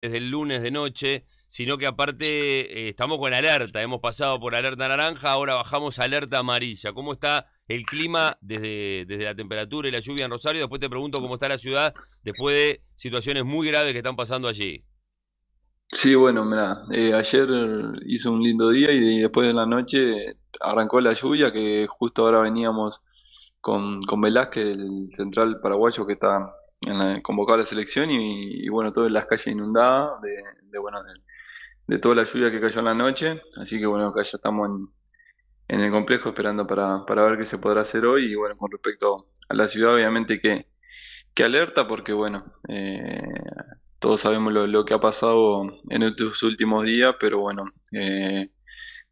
desde el lunes de noche, sino que aparte eh, estamos con alerta, hemos pasado por alerta naranja, ahora bajamos a alerta amarilla. ¿Cómo está el clima desde, desde la temperatura y la lluvia en Rosario? Después te pregunto cómo está la ciudad después de situaciones muy graves que están pasando allí. Sí, bueno, mira, eh, ayer hizo un lindo día y después de la noche arrancó la lluvia que justo ahora veníamos con, con Velázquez, el central paraguayo que está en la, convocado a la selección y, bueno, todas las calles inundadas de, bueno, de, toda la lluvia que cayó en la noche. Así que bueno, acá ya estamos en, en el complejo esperando para, para, ver qué se podrá hacer hoy. Y bueno, con respecto a la ciudad, obviamente que, que alerta porque bueno, eh, todos sabemos lo, que ha pasado en estos últimos días, pero bueno. Eh,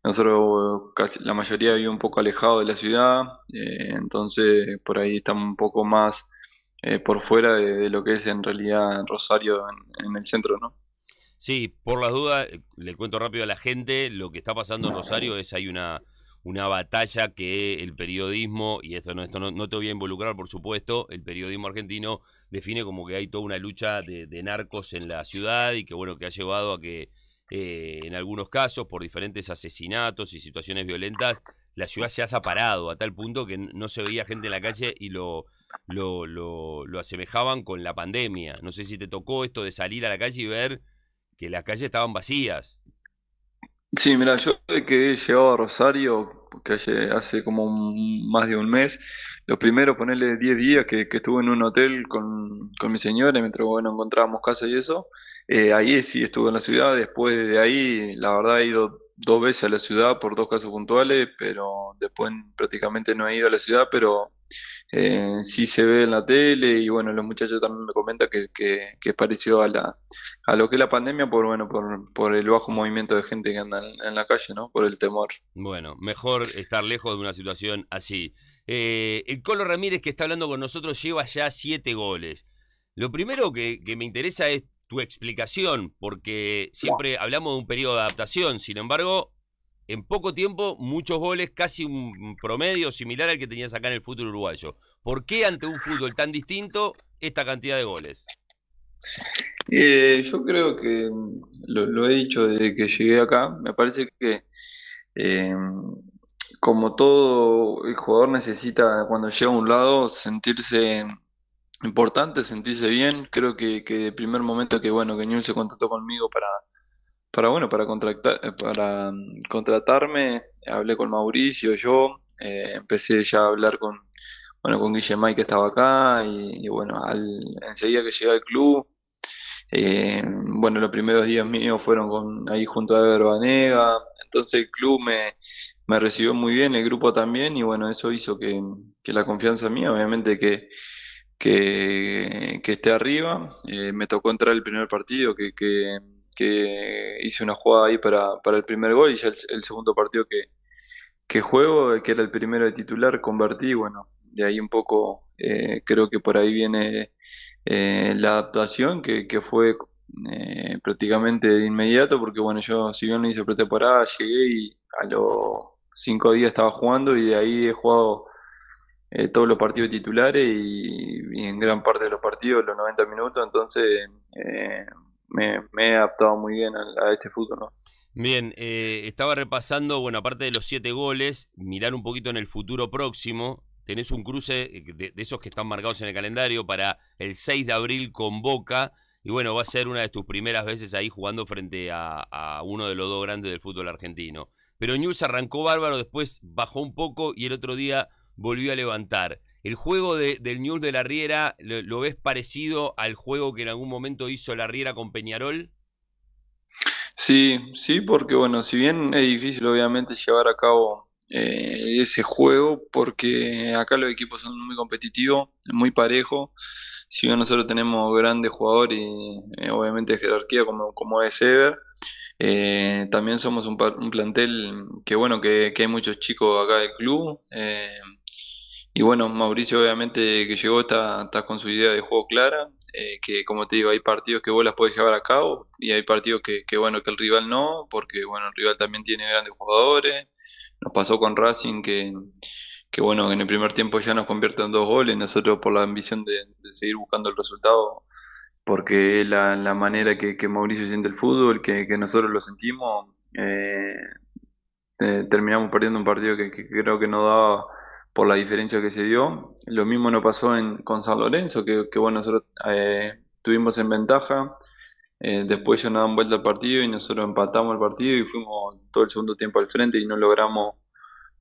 nosotros la mayoría vive un poco alejado de la ciudad, eh, entonces por ahí estamos un poco más eh, por fuera de, lo que es en realidad Rosario en, el centro, ¿no? Sí, por las dudas, le cuento rápido a la gente, lo que está pasando en Rosario es hay una, una batalla que el periodismo, y esto no, esto no, te voy a involucrar, por supuesto, el periodismo argentino define como que hay toda una lucha de, narcos en la ciudad y que bueno, que ha llevado a que eh, en algunos casos, por diferentes asesinatos y situaciones violentas, la ciudad se ha separado a tal punto que no se veía gente en la calle y lo lo, lo, lo asemejaban con la pandemia. No sé si te tocó esto de salir a la calle y ver que las calles estaban vacías. Sí, mira, yo que he llegado a Rosario, que hace, hace como más de un mes, Lo primero, ponerle 10 días que, estuve en un hotel con, con mi señora, mientras bueno, encontrábamos casa y eso, eh, ahí sí estuve en la ciudad, después de ahí, la verdad, he ido dos veces a la ciudad por dos casos puntuales, pero después prácticamente no he ido a la ciudad, pero eh, sí se ve en la tele y bueno, los muchachos también me comentan que, que, es parecido a, la, a lo que es la pandemia por, bueno, por, por el bajo movimiento de gente que anda en, la calle, ¿no? Por el temor. Bueno, mejor estar lejos de una situación así. Eh, el Colo Ramírez que está hablando con nosotros lleva ya siete goles. Lo primero que, que me interesa es tu explicación, porque siempre hablamos de un periodo de adaptación, sin embargo, en poco tiempo muchos goles, casi un promedio similar al que tenías acá en el fútbol uruguayo. ¿Por qué ante un fútbol tan distinto esta cantidad de goles? Eh, yo creo que mm, lo, he dicho desde que llegué acá, me parece que eh, como todo el jugador necesita cuando llega a un lado sentirse importante, sentirse bien, creo que, que el primer momento que bueno que Newell se contactó conmigo para para bueno, para contratar, eh, para mm, contratarme, hablé con Mauricio, yo, eh, empecé ya a hablar con, bueno, con Guillemay que estaba acá, y, bueno, al, enseguida que llegué al club, eh, bueno, los primeros días míos fueron con, ahí junto a Ever Banega, entonces el club me, recibió muy bien, el grupo también, y bueno, eso hizo que, la confianza mía, obviamente que, que, que esté arriba. me tocó entrar el primer partido, que, que hice una jugada ahí para, el primer gol y ya el, segundo partido que, que, juego, eh, que era el primero de titular, convertí, bueno, de ahí un poco eh, creo que por ahí viene eh, la adaptación que, que fue prácticamente de inmediato porque bueno, yo si bien no hice pretemporada, llegué y a los cinco días estaba jugando y de ahí he jugado todos los partidos titulares y, en gran parte de los partidos, los 90 minutos. Entonces, me, me he adaptado muy bien a, este fútbol, Bien, eh, estaba repasando, bueno, aparte de los siete goles, mirar un poquito en el futuro próximo. Tenés un cruce eh, de, esos que están marcados en el calendario para el 6 de abril con Boca. Y bueno, va a ser una de tus primeras veces ahí jugando frente a, uno de los dos grandes del fútbol argentino. Pero News arrancó bárbaro, después bajó un poco y el otro día volvió a levantar el juego del News de la Riera lo, ves parecido al juego que en algún momento hizo la Riera con Peñarol? Sí, sí, porque bueno, si bien es difícil obviamente llevar a cabo eh, ese juego, porque acá los equipos son muy competitivos, muy parejos, si bien nosotros tenemos grandes jugadores y eh, obviamente jerarquía como, como es Ever, eh, también somos un, un, plantel que bueno, que, que, hay muchos chicos acá del club, y bueno, Mauricio obviamente que llegó está, con su idea de juego clara, eh, que como te digo, hay partidos que vos las podés llevar a cabo y hay partidos que, bueno, que el rival no, porque bueno, el rival también tiene grandes jugadores. Nos pasó con Racing que, bueno, en el primer tiempo ya nos convierte en dos goles, nosotros por la ambición de, seguir buscando el resultado, porque la, manera que, Mauricio siente el fútbol, que, nosotros lo sentimos, eh, eh, terminamos perdiendo un partido que, que creo que no daba por la diferencia que se dio. Lo mismo no pasó en, con San Lorenzo, que, bueno, nosotros eh, tuvimos en ventaja. Eh, después ellos nos dan vuelta al partido y nosotros empatamos el partido y fuimos todo el segundo tiempo al frente y no logramos,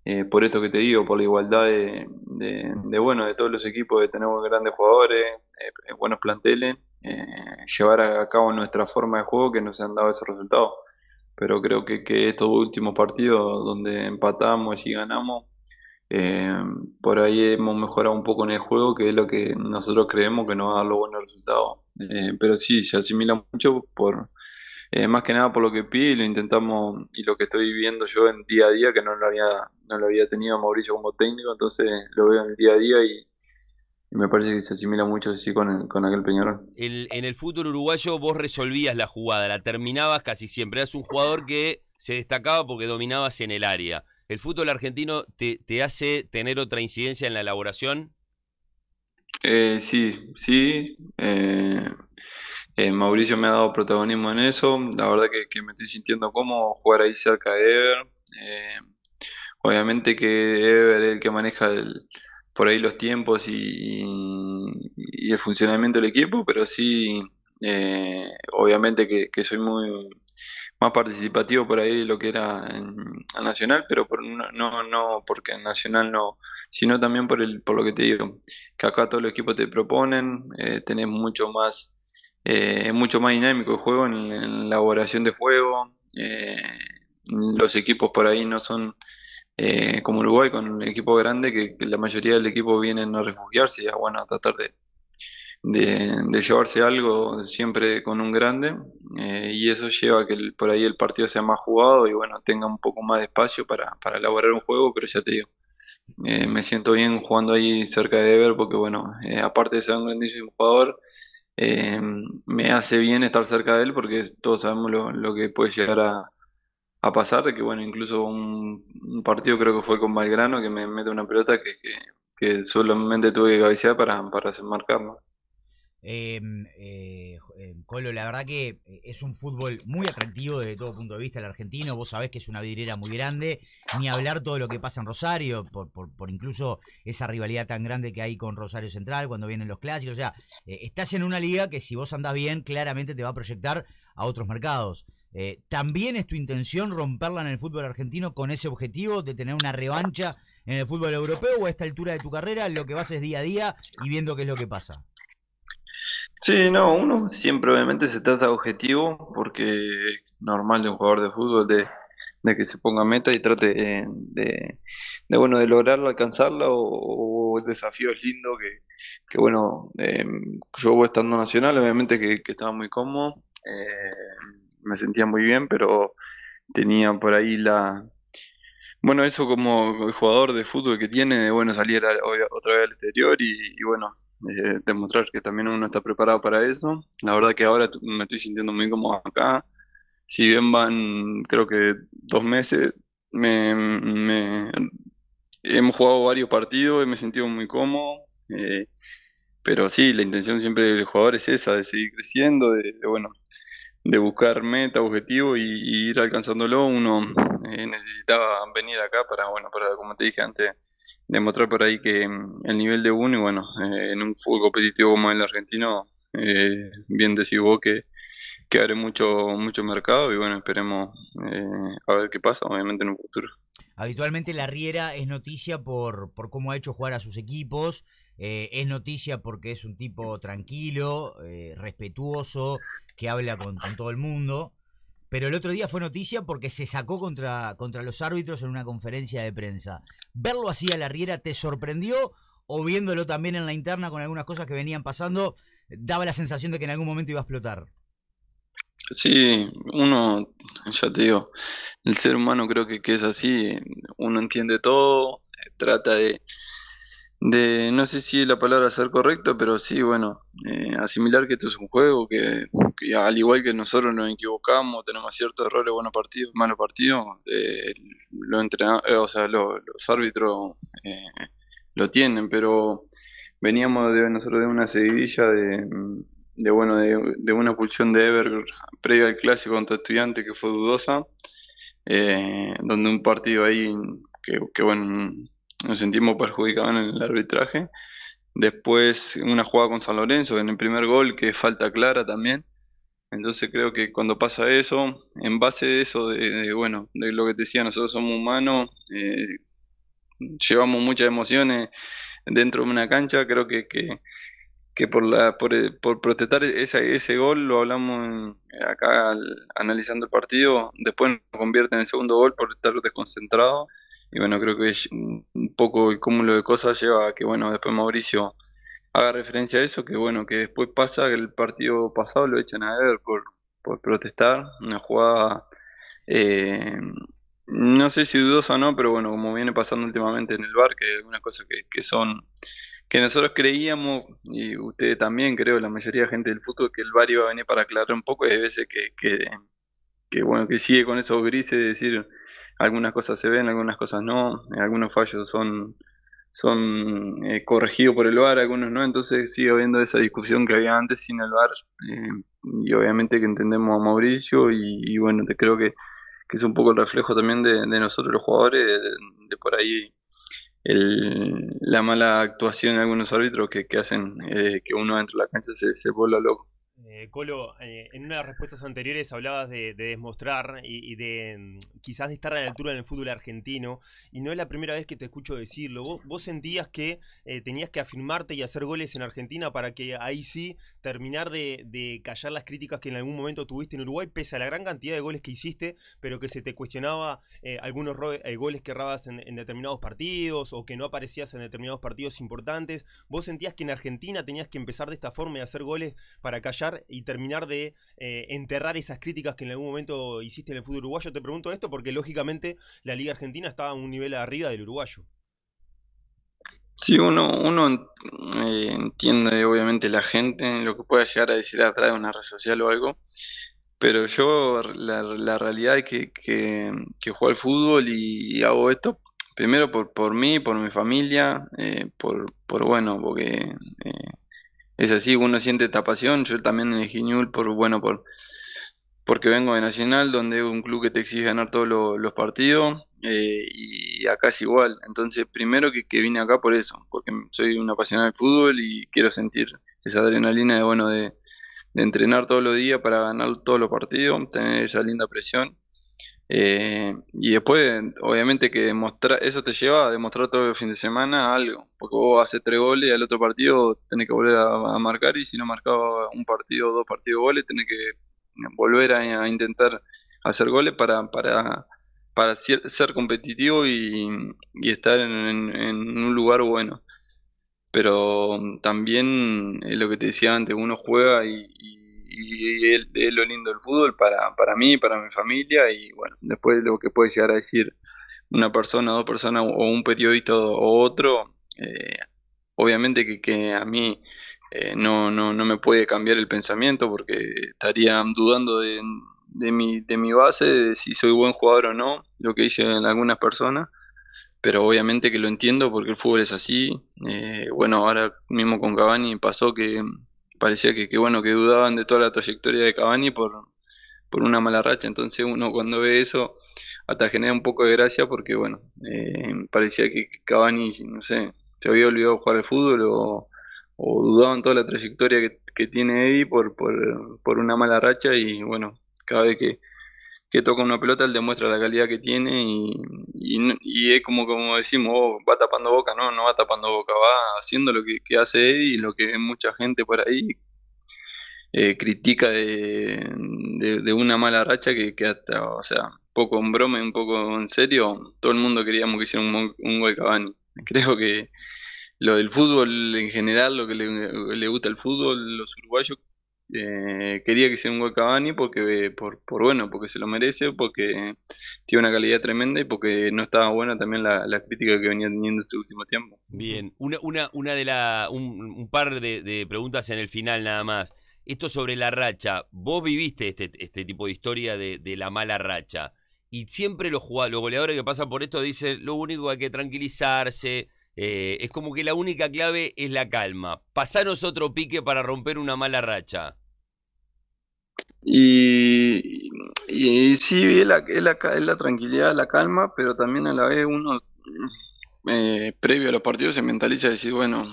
eh, por esto que te digo, por la igualdad de, bueno de todos los equipos, de tener grandes jugadores, eh, buenos planteles, llevar a cabo nuestra forma de juego que nos han dado esos resultados. Pero creo que, que estos últimos partidos donde empatamos y ganamos eh, por ahí hemos mejorado un poco en el juego, que es lo que nosotros creemos que nos va a dar los buenos resultados. Eh, pero sí, se asimila mucho por eh, más que nada por lo que pide y lo intentamos y lo que estoy viviendo yo en día a día, que no lo había, no lo había tenido Mauricio como técnico, entonces lo veo en el día a día y, me parece que se asimila mucho sí con, con aquel Peñarol. en el fútbol uruguayo vos resolvías la jugada, la terminabas casi siempre. Eras un jugador que se destacaba porque dominabas en el área. ¿El fútbol argentino te, hace tener otra incidencia en la elaboración? Eh, sí, sí. Eh, eh, Mauricio me ha dado protagonismo en eso. La verdad que, me estoy sintiendo como jugar ahí cerca de Ever. obviamente que Ever es el que maneja por ahí los tiempos y, el funcionamiento del equipo, pero sí, obviamente que soy muy más participativo por ahí de lo que era en, Nacional, pero por, no, no, porque en Nacional no, sino también por, el, por lo que te digo, que acá todos los equipos te proponen, eh, tenés mucho más, eh, mucho más dinámico el juego en, la elaboración de juego, eh, los equipos por ahí no son eh, como Uruguay con un equipo grande que, la mayoría del equipo vienen a refugiarse y bueno, a tratar de, de, llevarse algo siempre con un grande eh, y eso lleva a que por ahí el partido sea más jugado y bueno, tenga un poco más de espacio para, para elaborar un juego, pero ya te digo, eh, me siento bien jugando ahí cerca de Ever porque bueno, eh, aparte de ser un grandísimo jugador, me hace bien estar cerca de él porque todos sabemos lo, que puede llegar a, pasar, que bueno, incluso un, partido creo que fue con Malgrano, que me mete una pelota que, que, solamente tuve que cabecear para, para marcarlo. Em, eh, em, Colo, la verdad que eh, es un fútbol muy atractivo desde todo punto de vista el argentino. Vos sabés que es una vidriera muy grande. Ni hablar todo lo que pasa en Rosario, por, incluso esa rivalidad tan grande que hay con Rosario Central cuando vienen los clásicos. O sea, eh, estás en una liga que si vos andás bien, claramente te va a proyectar a otros mercados. Eh, ¿También es tu intención romperla en el fútbol argentino con ese objetivo de tener una revancha en el fútbol europeo o a esta altura de tu carrera lo que vas es día a día y viendo qué es lo que pasa? Sí, no, uno siempre obviamente se traza objetivo porque es normal de un jugador de fútbol de, que se ponga meta y trate eh, de, de, bueno de lograrla, alcanzarla o, el desafío es lindo que, bueno, em, yo voy estando nacional, obviamente que, estaba muy cómodo, eh, me sentía muy bien, pero tenía por ahí la, bueno, eso como el jugador de fútbol que tiene, bueno, salir otra vez al exterior y bueno, eh, demostrar que también uno está preparado para eso. La verdad que ahora me estoy sintiendo muy cómodo acá. Si bien van, creo que dos meses, me, hemos jugado varios partidos y me he sentido muy cómodo. Eh, pero sí, la intención siempre del jugador es esa, de seguir creciendo, de, bueno, de buscar meta, objetivo y, ir alcanzándolo. Uno eh, necesitaba venir acá para, bueno, para, como te dije antes, demostrar por ahí que mm, el nivel de uno y bueno, eh, en un fútbol competitivo como el argentino, eh, bien decís vos que, que abre mucho, mucho mercado y bueno, esperemos eh, a ver qué pasa, obviamente en un futuro. Habitualmente la Riera es noticia por, por cómo ha hecho jugar a sus equipos, es noticia porque es un tipo tranquilo, respetuoso, que habla con todo el mundo. Pero el otro día fue noticia porque se sacó contra, contra los árbitros en una conferencia de prensa. ¿Verlo así a la Riera te sorprendió? ¿O viéndolo también en la interna con algunas cosas que venían pasando, daba la sensación de que en algún momento iba a explotar? Sí, uno, ya te digo, el ser humano creo que, que es así, uno entiende todo, trata de, de, no sé si la palabra ser correcto, pero sí, bueno, eh, asimilar que esto es un juego, que, al igual que nosotros nos equivocamos, tenemos ciertos errores, buenos partidos, malos partidos, eh, lo eh, o sea, los árbitros lo tienen, pero veníamos de nosotros de una seguidilla de, bueno, de, una pulsión de Ever previa al clásico contra estudiante que fue dudosa, donde un partido ahí que bueno nos sentimos perjudicados en el arbitraje. Después una jugada con San Lorenzo en el primer gol que falta clara también. Entonces creo que cuando pasa eso, en base de eso, de, bueno, de lo que te decía, nosotros somos humanos, eh, llevamos muchas emociones dentro de una cancha, creo que, que, por, la, por, eh, por protestar esa, ese gol, lo hablamos acá analizando el partido, después nos convierte en el segundo gol por estar desconcentrado y bueno, creo que es un poco el cúmulo de cosas lleva a que, bueno, después Mauricio haga referencia a eso, que bueno, que después pasa que el partido pasado lo echan a ver por, protestar, una jugada, eh, no sé si dudosa o no, pero bueno, como viene pasando últimamente en el bar, que hay algunas cosas que, son que nosotros creíamos, y ustedes también, creo, la mayoría de gente del fútbol, que el bar iba a venir para aclarar un poco, y hay veces que, que, bueno, que sigue con esos grises de decir algunas cosas se ven, algunas cosas no, algunos fallos son, son eh, corregidos por el VAR, algunos no, entonces sigue habiendo esa discusión que había antes sin el VAR eh, y obviamente que entendemos a Mauricio y, bueno, te creo que, es un poco el reflejo también de, nosotros los jugadores, de, por ahí la mala actuación de algunos árbitros que, hacen eh, que uno dentro de la cancha se, se loco. Eh, Colo, Colo, eh, una de las respuestas anteriores hablabas de, desmostrar demostrar y, de mm, quizás de estar a la altura del fútbol argentino, y no es la primera vez que te escucho decirlo. Vos, sentías que eh, tenías que afirmarte y hacer goles en Argentina para que ahí sí terminar de, callar las críticas que en algún momento tuviste en Uruguay, pese a la gran cantidad de goles que hiciste, pero que se te cuestionaba algunos goles que errabas en, en determinados partidos o que no aparecías en determinados partidos importantes. Vos sentías que en Argentina tenías que empezar de esta forma y hacer goles para callar y terminar de eh, enterrar esas críticas que en algún momento hiciste en el fútbol uruguayo? Te pregunto esto porque lógicamente la Liga Argentina está a un nivel arriba del uruguayo. Sí, uno, eh, entiende obviamente la gente, lo que pueda llegar a decir atrás de una red social o algo, pero yo la, realidad es que, que, juego al fútbol y, hago esto primero por, por mí, por mi familia, eh, por, por bueno, porque es así, uno siente esta pasión, yo también elegí Newell por, bueno, por, porque vengo de Nacional, donde es un club que te exige ganar todos los partidos, eh, y acá es igual, entonces primero que, vine acá por eso, porque soy un apasionado del fútbol y quiero sentir esa adrenalina de, bueno, de, de entrenar todos los días para ganar todos los partidos, tener esa linda presión eh, y después, obviamente, que eso te lleva a demostrar todo el fin de semana algo. Porque vos haces tres goles y al otro partido tenés que volver a, marcar. Y si no marcaba un partido o dos partidos goles, tenés que volver a, intentar hacer goles para, para, para ser competitivo y, estar en, un lugar bueno. Pero mm, también es eh, lo que te decía antes: uno juega y y es, lo lindo del fútbol para, para mí, para mi familia y bueno, después lo que puede llegar a decir una persona, dos personas o un periodista o otro, eh, obviamente que, que, a mí eh, no, no, no me puede cambiar el pensamiento porque estaría dudando de, de, mi, de mi base, de si soy buen jugador o no, lo que dicen algunas personas pero obviamente que lo entiendo porque el fútbol es así. Eh, bueno, ahora mismo con Cavani pasó que parecía que, que, bueno que dudaban de toda la trayectoria de Cavani por, por una mala racha entonces uno cuando ve eso hasta genera un poco de gracia porque bueno eh, parecía que Cavani no sé se había olvidado jugar al fútbol o, dudaban toda la trayectoria que, que tiene Eddie por, por, por, una mala racha y bueno cada vez que que toca una pelota, él demuestra la calidad que tiene y, y, es como, como decimos, oh, va tapando boca, no, no va tapando boca, va haciendo lo que, hace y lo que mucha gente por ahí eh, critica de, de, una mala racha que, que, hasta, o sea, poco en broma y un poco en serio, todo el mundo queríamos que hiciera un, un gol Creo que lo del fútbol en general, lo que le, le gusta el fútbol, los uruguayos eh, quería que sea un gol Cavani porque, por, bueno, porque se lo merece, porque tiene una calidad tremenda y porque no estaba buena también la, crítica que venía teniendo este último tiempo. Bien, una, una, una de la, un, par de, preguntas en el final nada más. Esto sobre la racha. Vos viviste este, este tipo de historia de, la mala racha. Y siempre los jugadores, los goleadores que pasan por esto dicen lo único hay que tranquilizarse, eh, es como que la única clave es la calma. Pasaros otro pique para romper una mala racha. Y, y, sí, es la, la, es la, tranquilidad, la calma, pero también a la vez uno, eh, previo a los partidos, se mentaliza y decir, bueno,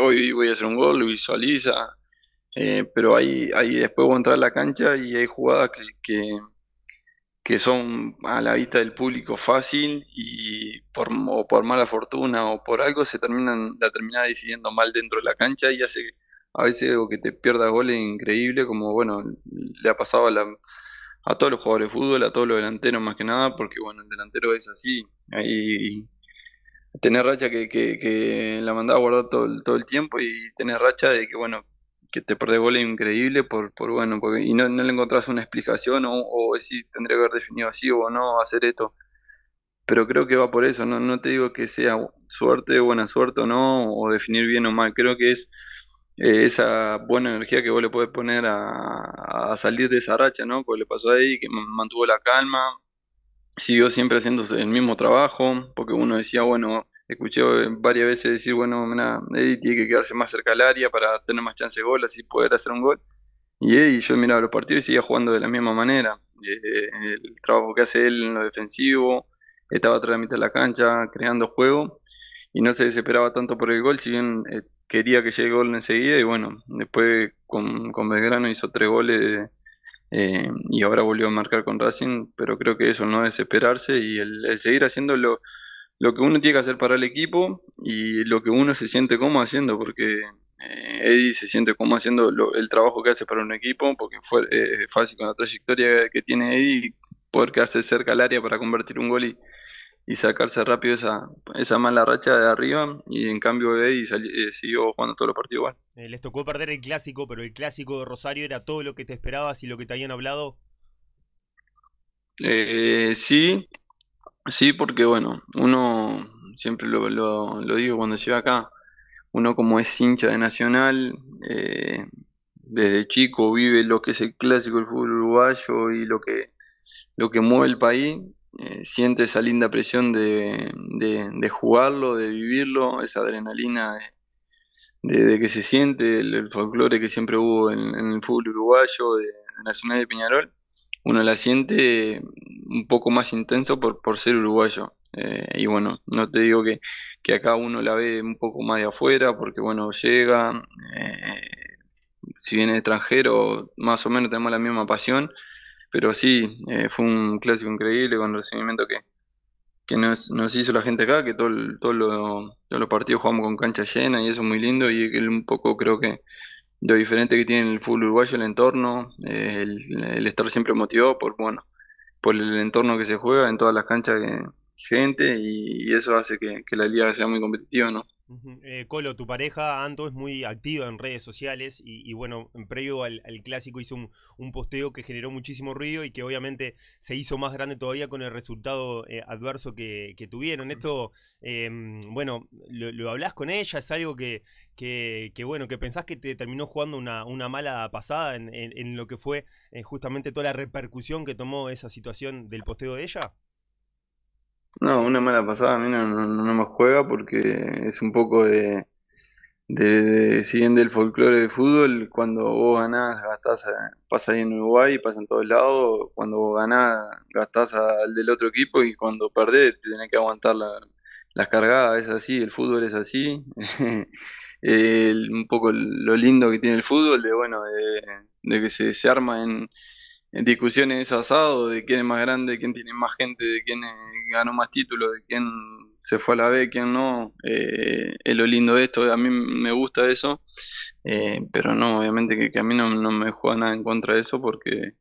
hoy voy a hacer un gol, lo visualiza, eh, pero ahí, ahí después voy a entrar a la cancha y hay jugadas que, que, que son a la vista del público fácil y por, por mala fortuna o por algo se terminan la termina decidiendo mal dentro de la cancha y hace a veces algo que te pierdas goles increíble, como bueno, le ha pasado a, la, todos los jugadores de fútbol, a todos los delanteros más que nada, porque bueno, el delantero es así, ahí tener racha que, que, la mandaba a guardar todo, el, todo el tiempo y tener racha de que bueno, que te perdés goles increíble por, por bueno, porque, y no, no le encontrás una explicación o, o si tendría que haber definido así o no hacer esto pero creo que va por eso, no, no te digo que sea suerte, buena suerte o no, o definir bien o mal, creo que es eh, esa buena energía que vos le podés poner a, salir de esa racha, ¿no? Que le pasó ahí, que mantuvo la calma, siguió siempre haciendo el mismo trabajo, porque uno decía, bueno, escuché varias veces decir, bueno, mira, tiene que quedarse más cerca al área para tener más chance de gol, así poder hacer un gol. Y yo miraba los partidos y seguía jugando de la misma manera. Eh, el trabajo que hace él en lo defensivo, estaba atrás la mitad de la cancha creando juego y no se desesperaba tanto por el gol, si bien eh, quería que llegue gol enseguida y bueno, después con, con Belgrano hizo tres goles eh, y ahora volvió a marcar con Racing, pero creo que eso, no es desesperarse y el, seguir haciendo lo, que uno tiene que hacer para el equipo y lo que uno se siente como haciendo, porque eh, Eddie se siente como haciendo el trabajo que hace para un equipo, porque fue eh, fácil con la trayectoria que tiene Eddie poder hace cerca al área para convertir un gol y y sacarse rápido esa, esa mala racha de arriba y en cambio de eh, siguió jugando todos los partidos igual. Eh, les tocó perder el clásico, pero el clásico de Rosario era todo lo que te esperabas y lo que te habían hablado. Eh, sí, sí, porque bueno, uno siempre lo, lo, digo cuando llega acá, uno como es hincha de Nacional, eh, desde chico vive lo que es el clásico del fútbol uruguayo y lo que, lo que mueve el país eh, siente esa linda presión de, de, jugarlo, de vivirlo, esa adrenalina de, que se siente, el, folclore que siempre hubo en, el fútbol uruguayo, de, Nacional de Peñarol, uno la siente un poco más intenso por, por ser uruguayo. Eh, y bueno, no te digo que, que, acá uno la ve un poco más de afuera, porque bueno, llega, eh, si viene extranjero, más o menos tenemos la misma pasión pero sí, eh, fue un clásico increíble con el recibimiento que, nos, hizo la gente acá, que todos todo los partidos jugamos con cancha llena y eso es muy lindo y un poco creo que lo diferente que tiene el fútbol uruguayo, el entorno, eh, el, estar siempre motivado por, bueno, por el entorno que se juega en todas las canchas gente y, eso hace que, que la liga sea muy competitiva, ¿no? Eh, Colo, tu pareja Anto es muy activa en redes sociales y, bueno, en previo al, clásico hizo un, posteo que generó muchísimo ruido y que obviamente se hizo más grande todavía con el resultado eh, adverso que, tuvieron. Esto, em, bueno, lo, hablas con ella, es algo que, que, bueno, que pensás que te terminó jugando una, mala pasada en, lo que fue eh, justamente toda la repercusión que tomó esa situación del posteo de ella. No, una mala pasada a no, no, me juega porque es un poco de, de, si bien del folclore del fútbol, cuando vos ganás, gastás, pasa ahí en Uruguay, pasa en todos lados, cuando vos ganás, gastás al del otro equipo y cuando perdés tenés que aguantar la, las cargadas, es así, el fútbol es así. un poco lo lindo que tiene el fútbol, de bueno, de que se, se arma en en discusiones asado de quién es más grande, quién tiene más gente, de quién eh, ganó más títulos, de quién se fue a la B, quién no. Eh, es lo lindo de esto, a mí me gusta eso, eh, pero no, obviamente que, a mí no, me juega nada en contra de eso porque,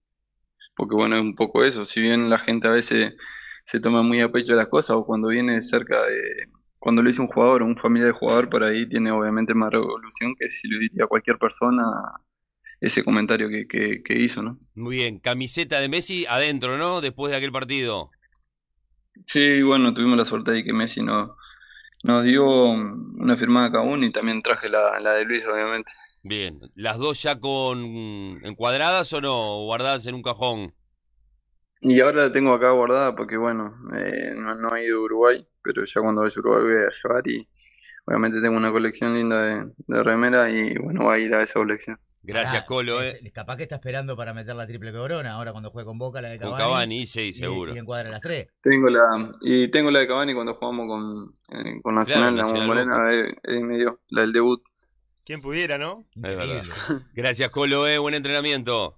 porque, bueno, es un poco eso. Si bien la gente a veces se toma muy a pecho las cosas o cuando viene cerca de... Cuando lo dice un jugador o un familiar de jugador, por ahí tiene obviamente más revolución que si lo diría cualquier persona ese comentario que, que, hizo, ¿no? Muy bien, camiseta de Messi adentro, ¿no? Después de aquel partido. Sí, bueno, tuvimos la suerte de que Messi no, nos dio una firmada cada uno y también traje la, de Luis, obviamente. Bien, ¿las dos ya con encuadradas o no? ¿Guardadas en un cajón? Y ahora la tengo acá guardada porque, bueno, eh, no, no, he ido a Uruguay, pero ya cuando vaya a Uruguay voy a llevar y obviamente tengo una colección linda de, de remera y, bueno, voy a ir a esa colección. Gracias, Colo. Eh. Capaz que está esperando para meter la triple corona ahora cuando juegue con Boca, la de Cavani. sí, seguro. Y, encuadra las tres. Tengo la, y tengo la de Cavani cuando jugamos con, eh, Nacional, la Morena, en eh, eh, la del debut. Quien pudiera, ¿no? Gracias, Colo. buen entrenamiento.